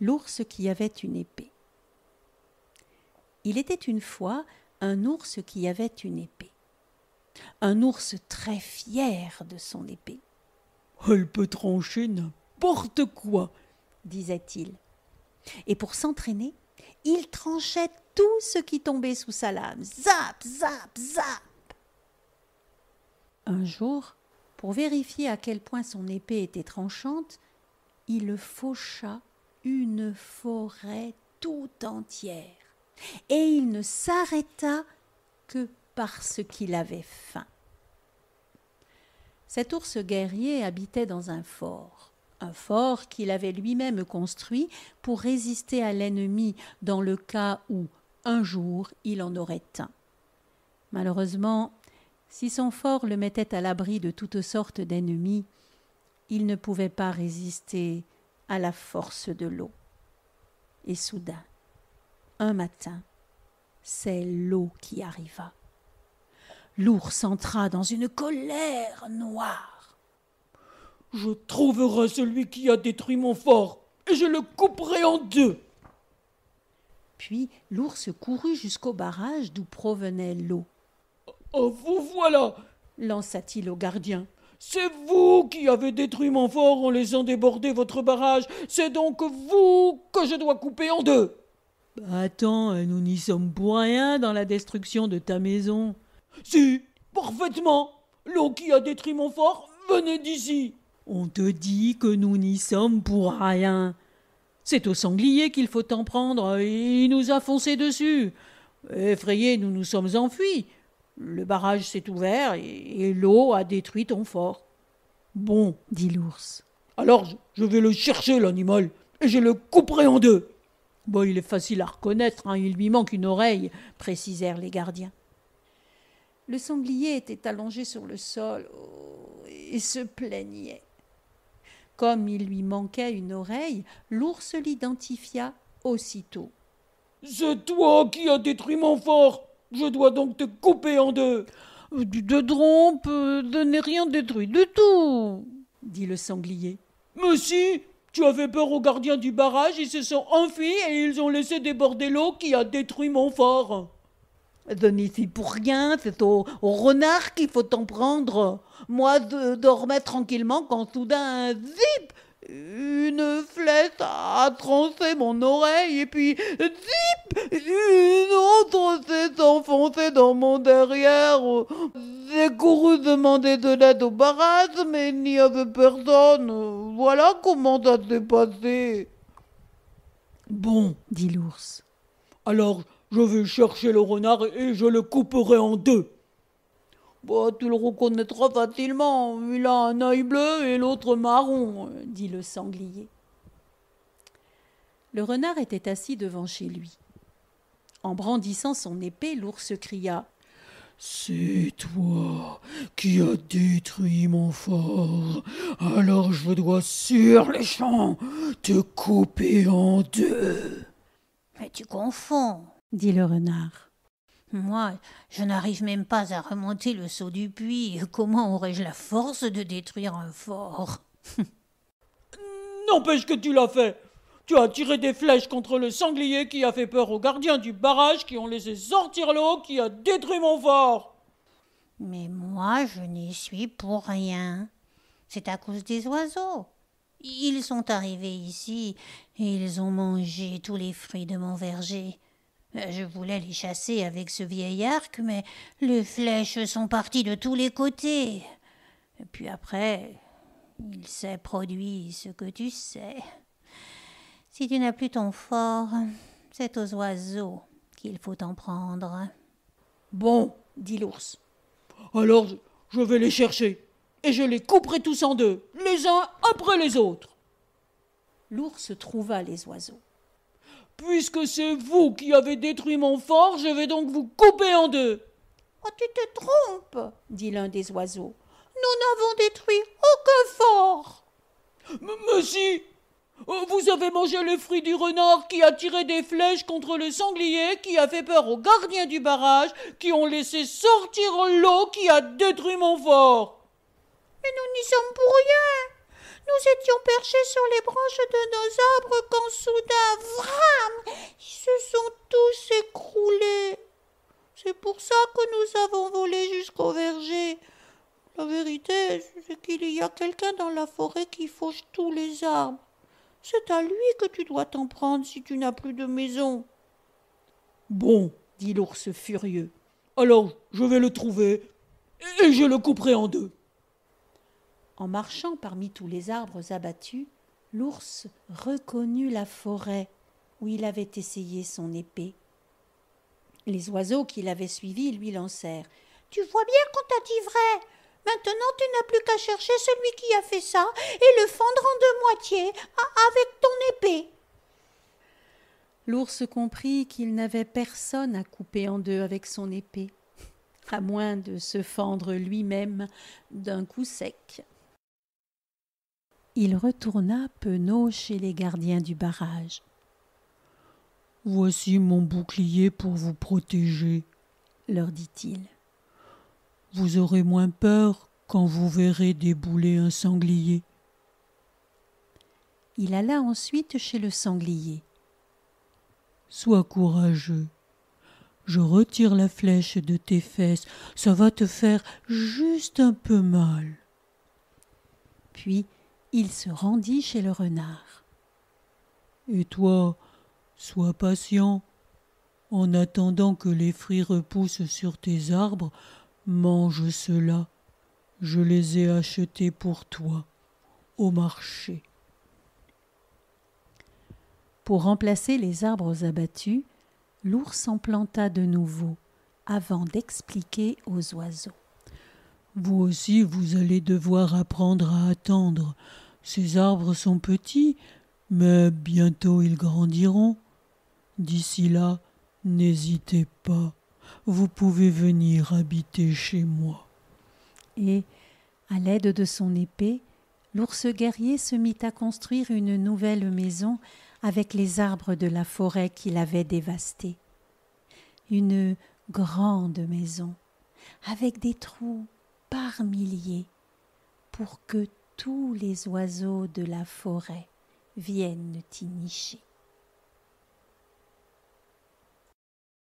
L'ours qui avait une épée. Il était une fois un ours qui avait une épée. Un ours très fier de son épée. Elle peut trancher n'importe quoi, disait-il. Et pour s'entraîner, il tranchait tout ce qui tombait sous sa lame. Zap, zap, zap. Un jour, pour vérifier à quel point son épée était tranchante, il le faucha une forêt tout entière, et il ne s'arrêta que parce qu'il avait faim. Cet ours guerrier habitait dans un fort, un fort qu'il avait lui-même construit pour résister à l'ennemi dans le cas où, un jour, il en aurait un. Malheureusement, si son fort le mettait à l'abri de toutes sortes d'ennemis, il ne pouvait pas résister à la force de l'eau. Et soudain, un matin, c'est l'eau qui arriva. L'ours entra dans une colère noire. Je trouverai celui qui a détruit mon fort, et je le couperai en deux. Puis l'ours courut jusqu'au barrage d'où provenait l'eau. Oh, vous voilà lança-t-il au gardien. C'est vous qui avez détruit mon fort en laissant déborder votre barrage. C'est donc vous que je dois couper en deux. Bah, attends, euh, nous n'y sommes pour rien dans la destruction de ta maison. Si, parfaitement. L'eau qui a détruit mon fort venez d'ici. On te dit que nous n'y sommes pour rien. C'est au sanglier qu'il faut en prendre. Euh, il nous a foncé dessus. Effrayés, nous nous sommes enfuis. Le barrage s'est ouvert et, l'eau a détruit ton fort. Bon, dit l'ours. Alors je vais le chercher, l'animal, et je le couperai en deux. Bon, il est facile à reconnaître, hein. il lui manque une oreille, précisèrent les gardiens. Le sanglier était allongé sur le sol oh, et se plaignait. Comme il lui manquait une oreille, l'ours l'identifia aussitôt. C'est toi qui as détruit mon fort, je dois donc te couper en deux. Euh, de euh, de trompes, je n'ai rien détruit du tout, dit le sanglier. Mais si, tu avais peur aux gardiens du barrage, ils se sont enfuis et ils ont laissé déborder l'eau qui a détruit mon fort. Donne suis pour rien, c'est au, renard qu'il faut en prendre. Moi, je dormais tranquillement quand soudain, zip Une flèche a troncé mon oreille et puis zip Une autre personne. Voilà comment ça s'est passé. Bon, dit l'ours. Alors, je vais chercher le renard et je le couperai en deux. Bah, tu le reconnaîtras facilement. Il a un oeil bleu et l'autre marron, dit le sanglier. Le renard était assis devant chez lui. En brandissant son épée, l'ours cria c'est toi qui as détruit mon fort, alors je dois sur les champs te couper en deux. Mais tu confonds, dit le renard. Moi, je n'arrive même pas à remonter le seau du puits. Comment aurais-je la force de détruire un fort N'empêche que tu l'as fait. Tu as tiré des flèches contre le sanglier qui a fait peur aux gardiens du barrage qui ont laissé sortir l'eau qui a détruit mon fort. Mais moi, je n'y suis pour rien. C'est à cause des oiseaux. Ils sont arrivés ici et ils ont mangé tous les fruits de mon verger. Je voulais les chasser avec ce vieil arc, mais les flèches sont parties de tous les côtés. Et puis après, il s'est produit ce que tu sais. Si tu n'as plus ton fort, c'est aux oiseaux qu'il faut en prendre. Bon, dit l'ours. Alors je vais les chercher, et je les couperai tous en deux, les uns après les autres. L'ours trouva les oiseaux. Puisque c'est vous qui avez détruit mon fort, je vais donc vous couper en deux. Oh, tu te trompes, dit l'un des oiseaux. Nous n'avons détruit aucun fort. Mais si, Oh, vous avez mangé le fruit du renard qui a tiré des flèches contre le sanglier, qui a fait peur aux gardiens du barrage, qui ont laissé sortir l'eau qui a détruit mon fort. Mais nous n'y sommes pour rien. Nous étions perchés sur les branches de nos arbres quand soudain, vram, ils se sont tous écroulés. C'est pour ça que nous avons volé jusqu'au verger. La vérité, c'est qu'il y a quelqu'un dans la forêt qui fauche tous les arbres. C'est à lui que tu dois t'en prendre si tu n'as plus de maison. Bon, dit l'ours furieux, alors je vais le trouver et je le couperai en deux. En marchant parmi tous les arbres abattus, l'ours reconnut la forêt où il avait essayé son épée. Les oiseaux qui l'avaient suivi lui lancèrent. Tu vois bien qu'on t'a dit vrai. Maintenant, tu n'as plus qu'à chercher celui qui a fait ça et le fendre en deux moitiés avec ton épée. L'ours comprit qu'il n'avait personne à couper en deux avec son épée, à moins de se fendre lui-même d'un coup sec. Il retourna penaud chez les gardiens du barrage. Voici mon bouclier pour vous protéger, leur dit-il. Vous aurez moins peur quand vous verrez débouler un sanglier. Il alla ensuite chez le sanglier. Sois courageux. Je retire la flèche de tes fesses, ça va te faire juste un peu mal. Puis il se rendit chez le renard. Et toi, sois patient. En attendant que les fruits repoussent sur tes arbres, Mange cela, je les ai achetés pour toi au marché. Pour remplacer les arbres abattus, l'ours en planta de nouveau, avant d'expliquer aux oiseaux. Vous aussi vous allez devoir apprendre à attendre. Ces arbres sont petits, mais bientôt ils grandiront. D'ici là, n'hésitez pas vous pouvez venir habiter chez moi. Et, à l'aide de son épée, l'ours guerrier se mit à construire une nouvelle maison avec les arbres de la forêt qu'il avait dévastés. Une grande maison, avec des trous par milliers, pour que tous les oiseaux de la forêt viennent y nicher.